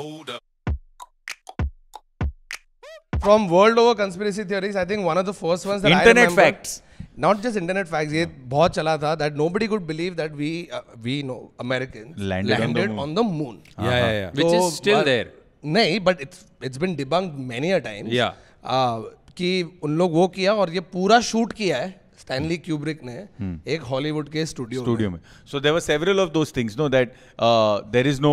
Hold up. From world over conspiracy theories, I think one of the first ones that internet I remember, facts. Not just internet facts. ये बहुत चला था that nobody could believe that we uh, we know Americans landed, landed on the On the moon. Yeah, uh-huh. yeah, yeah. Which so, is still but, there. नहीं but it's it's been debunked many a times. Yeah. Uh, कि उन लोग वो किया और ये पूरा shoot किया है स्टैनली क्यूब्रिक ने hmm. एक हॉलीवुड के स्टूडियो स्टूडियो में so there were several of those things know that there is no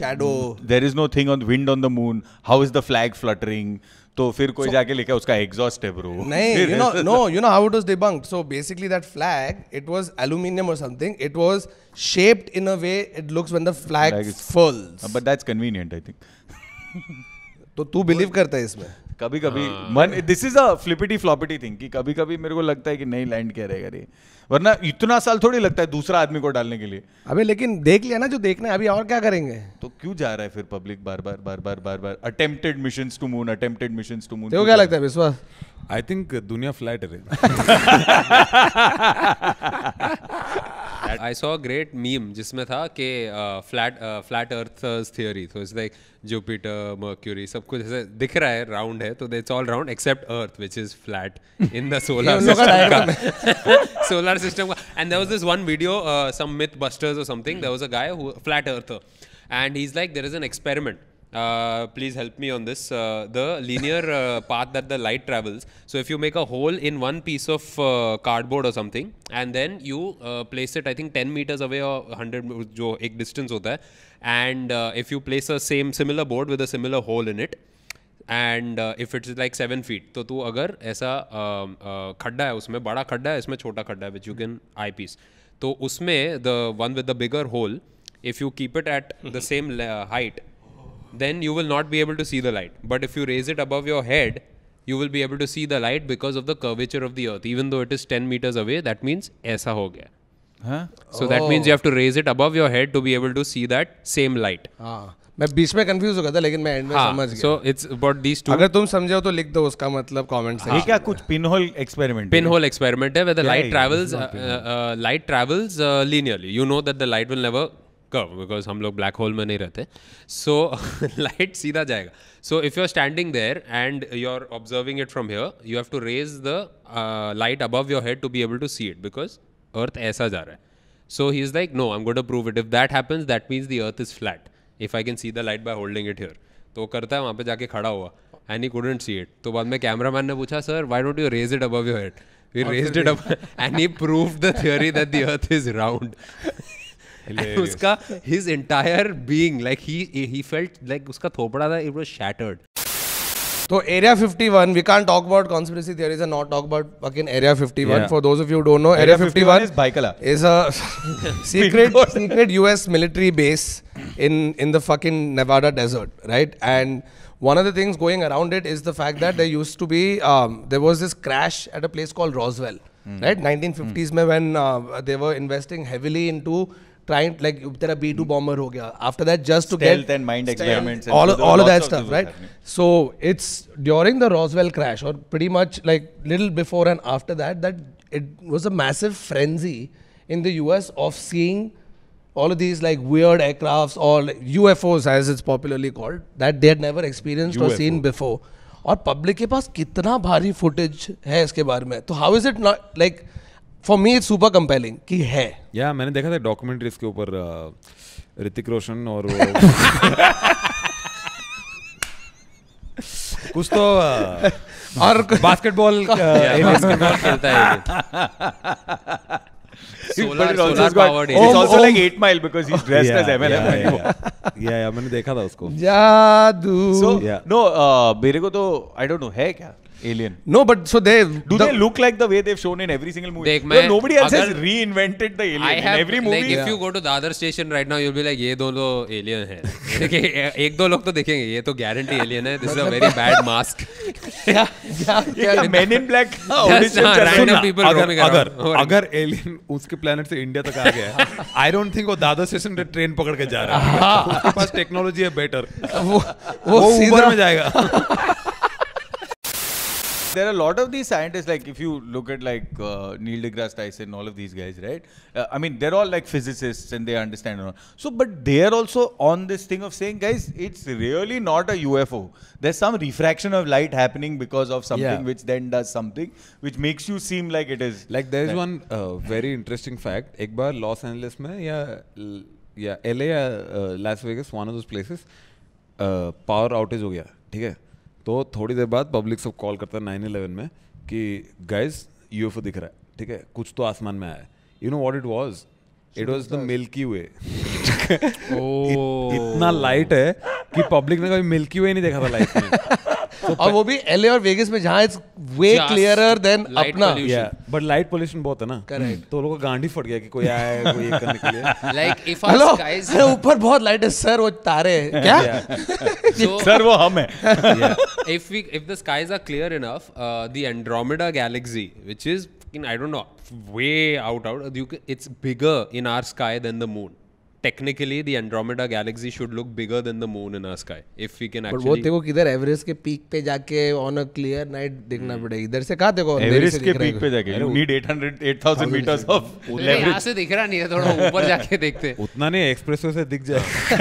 shadow there is no thing on wind on the moon how is the flag fluttering तो फिर कोई so, जाके लिखा उसका exhaust है bro नहीं you know no you know how it was debunked so basically that flag it was aluminium और something it was shaped in a way it looks when the flag falls but that's convenient I think तो तू believe करता है इसमें कभी कभी हाँ। Man this is a flippity floppity thing कि कभी कभी मेरे को लगता है कि नहीं लैंड क्या रहेगा ये वरना इतना साल थोड़ी लगता है दूसरा आदमी को डालने के लिए अबे लेकिन देख लिया ना जो देखना है अभी और क्या करेंगे तो क्यों जा रहा है फिर पब्लिक बार बार बार बार बार बार attempted mission to moon attempted mission to moon क्या लगता है विश्वास आई थिंक दुनिया फ्लैट है आई सॉ ग्रेट मीम जिसमें था कि फ्लैट फ्लैट अर्थ थियोरी तो इट्स लाइक जुपिटर मर्क्यूरी सब कुछ ऐसे दिख रहा है राउंड है तो it's all round except earth which is flat in the solar system का सोलर सिस्टम का and there was this one video some MythBusters और something there was a guy who flat earth and he is like there is an experiment Uh, please help me on this. Uh, the linear uh, path that the light travels. So if you make a hole in one piece of uh, cardboard or something, and then you uh, place it, I think 10 meters away or 100 जो एक distance होता है, and uh, if you place a same similar board with a similar hole in it. and if it's like seven feet, तो तू अगर ऐसा खड्डा है उसमें बड़ा खड्डा है इसमें छोटा खड्डा है which you can I piece तो उसमें the one with the bigger hole, if you keep it at the same height. then you will not be able to see the light. But if you raise it above your head, you will be able to see the light because of the curvature of the earth. Even though it is 10 meters away, that means aisa ho gaya. Huh? So oh. that means you have to raise it above your head to be able to see that same light. हाँ मैं बीच में confuse हो गया था लेकिन मैं and में हाँ, समझ गया so it's about these two अगर तुम समझे हो तो लिख दो उसका मतलब कमेंट सेक्शन ये क्या कुछ pinhole experiment pinhole experiment है whether light travels light travels linearly you know that the light will never curve because हम लोग ब्लैक होल में नहीं रहते सो लाइट सीधा जाएगा so if you are standing there and you are observing it from here you have to raise the light above your head to be able to see it because earth ऐसा जा रहा है so he is like no I am got a prove it if that happens that means the earth is flat if I can see the light by holding it here तो करता है वहाँ पे जाके खड़ा हुआ and he couldn't see it तो बाद में कैमरा मैन ने पूछा sir why don't you raise it above your head we raise it up and he proved the theory that the earth is round उसका his entire being like he he felt like उसका थोपड़ा था it was shattered तो area 51 we can talk about conspiracy theories and not talk about fucking area 51 for those of you don't know area 51 is बाइकला is a secret secret US military base in in the fucking Nevada desert right and one of the things going around it is the fact that there used to be um, there was this crash at a place called Roswell Mm. right 1950s mm. mein when uh, they were investing heavily into client like there are B2 mm-hmm. bomber ho gaya. after that just to Stealth get and mind Stealth. experiments and all, all of that stuff right happening. so it's during the Roswell crash or pretty much like little before and after that that it was a massive frenzy in the US of seeing all of these like weird aircrafts or like UFOs as it's popularly called that they had never experienced UFO. or seen before और public के पास कितना भारी footage है इसके बारे में तो how is it not like for me it's super compelling कि है या yeah, मैंने देखा था डॉक्यूमेंट्री के ऊपर uh, ऋतिक रोशन और कुछ तो uh, और बास्केटबॉल uh, बास्केटबॉल खेलता है देखा था उसको जादू नो मेरे को तो आई डोंट नो है क्या Alien. No, but so they do the, they look like the way they've shown in every single movie. Dekh, no, nobody else agar, has reinvented the alien I have, in every movie. Like if you go to Dadar station right now, you'll be like, ये दो लोग alien हैं. एक दो लोग तो देखेंगे. ये तो guarantee alien है. This is a very bad mask. yeah, yeah, yeah. Men in Black. Just हाँ, random people roaming around. अगर अगर alien उसके planet से इंडिया तक आ गया है, I don't think वो दादर स्टेशन पे ट्रेन पकड़ के जा रहा है. उसके पास टेक्नोलॉजी है बेटर. वो वो उबर में जाएगा. There are a lot of these scientists, like if you look at like uh, Neil deGrasse Tyson, all of these guys, right? Uh, I mean, they're all like physicists and they understand. And so, but they are also on this thing of saying, guys, it's really not a UFO. There's some refraction of light happening because of something yeah. which then does something which makes you seem like it is. Like there is one uh, very interesting fact. Ek Los Angeles में या या LA या Las Vegas one of those places power outage हो गया ठीक है तो थोड़ी देर बाद पब्लिक सब कॉल करता है नाइन इलेवन में कि गाइज यू दिख रहा है ठीक है कुछ तो आसमान में आया you know what it was it was the Milky Way इतना लाइट है कि पब्लिक ने कभी मिल्की वे नहीं देखा था लाइफ में तो और वो भी एलए और वेगस में जहां इट्स वे क्लियरर देन अपना बट लाइट पोल्यूशन बहुत है ना करेक्ट तो लोगों का गांडी फट गया कि कोई आया है कोई ये करने के लिए लाइक इफ आवर स्काइज ऊपर बहुत लाइट है सर वो तारे क्या सर वो हम है if we if the skies are clear enough the Andromeda galaxy which is I don't know, way out, out. It's bigger in our sky than the moon. technically the Andromeda galaxy should look bigger than the moon in our sky if we can actually. वो देखो किधर Everest के peak पे जाके on a clear night देखना hmm. पड़ेगा इधर से कहाँ देखो एवरेस्ट के पीक पे जाके you need 800 8000 हाँ, meters of leverage. यहाँ से दिख रहा नहीं है थोड़ा ऊपर जाके देखते. उतना नहीं एक्सप्रेसवे से दिख जाए.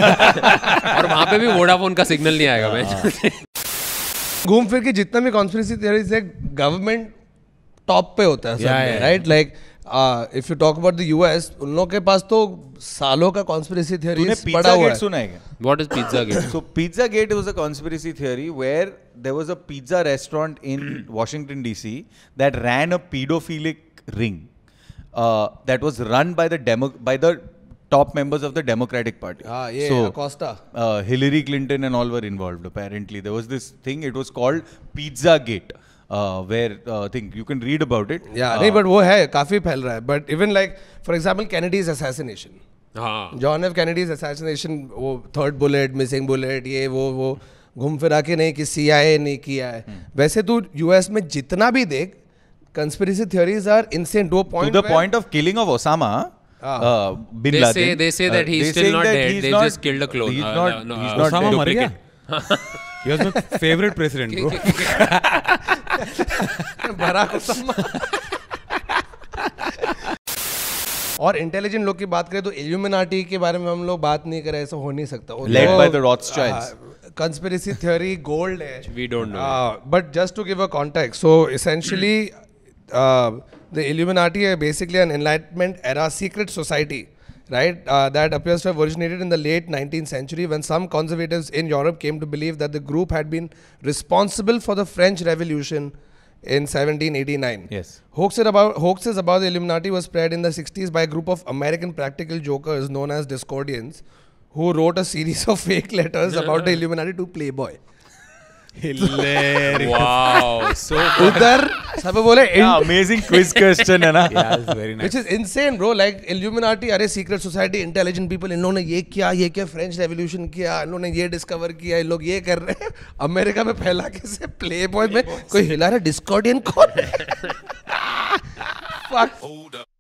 और वहां पे भी वोडाफोन का सिग्नल नहीं आएगा भाई. हाँ। घूम फिर के जितना भी कॉन्स्पिरेसी थ्योरीज है गवर्नमेंट टॉप पे होता है right like right? like, if you talk about the US उन लोगों के पास तो सालों का कॉन्स्पिरेसी थियरी पड़ा हुआ है सुना है what is Pizza Gate so Pizza Gate was a conspiracy theory where there was a pizza restaurant in Washington DC that ran a pedophilic ring that was run by the demo by the top members of the Democratic Party. Ah, yeah, so, Acosta. Uh, Hillary Clinton and all were involved. Apparently, there was this thing. It was called Pizza Gate. Where think you can read about it या नहीं but वो है काफ़ी फैल रहा है but even like for example Kennedy's assassination John F Kennedy's assassination वो third bullet missing bullet ये वो वो घूम फिरा के नहीं कि सी ने किया है hmm. वैसे तू यूएस में जितना भी देख conspiracy theories are insane to a point to the point of killing of Osama. Uh, Bin they Laden. say they say that he's uh, still not dead. He's they not, just killed a clone. He's not. Uh, no, no, he's uh, not Osama dead. He was my favorite president, bro. Barack Osama और intelligent लोग की बात करें तो illuminati के बारे में हम लोग बात नहीं करें ऐसा हो नहीं सकता led by the conspiracy theory gold है we don't know but just to give a context so essentially the Illuminati है basically an enlightenment era secret society right, uh, that appears to have originated in the late 19th century when some conservatives in Europe came to believe that the group had been responsible for the French Revolution in 1789. Yes. Hoaxes about, hoaxes about the Illuminati were spread in the 60s by a group of American practical jokers known as Discordians who wrote a series of fake letters about the Illuminati to Playboy. उधर सब बोले amazing quiz question है अरे secret society intelligent people इन्होंने ये किया ये क्या फ्रेंच रेवोल्यूशन किया इन्होंने ये डिस्कवर किया इन लोग ये कर रहे हैं अमेरिका में फैला कैसे प्ले बॉय में कोई हिला रहा डिस्कॉर्डियन कौन है